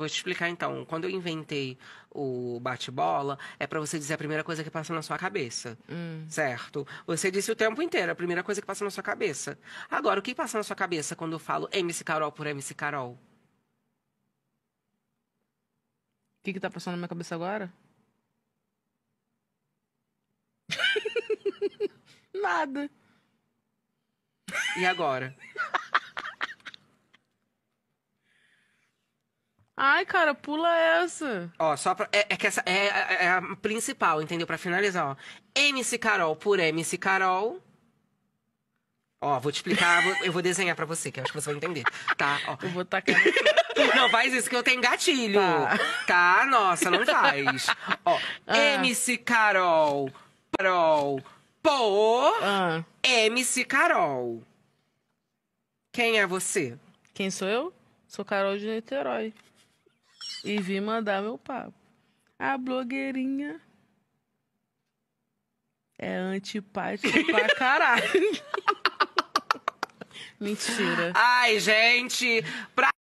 Vou te explicar então. Quando eu inventei o bate-bola, é para você dizer a primeira coisa que passa na sua cabeça. Hum. Certo? Você disse o tempo inteiro, a primeira coisa que passa na sua cabeça. Agora, o que passa na sua cabeça quando eu falo MC Carol por MC Carol? O que, que tá passando na minha cabeça agora? Nada. E agora? Ai, cara, pula essa. Ó, só pra. É, é que essa é, é, é a principal, entendeu? Pra finalizar, ó. MC Carol por MC Carol. Ó, vou te explicar, vou, eu vou desenhar pra você, que eu acho que você vai entender. Tá, ó. Eu vou tacar. não, faz isso que eu tenho gatilho. Tá, tá nossa, não faz. Ó, ah. MC Carol. Carol. Por ah. MC Carol. Quem é você? Quem sou eu? Sou Carol de Niterói e vim mandar meu papo. A blogueirinha é antipática pra caralho. Mentira. Ai, gente, pra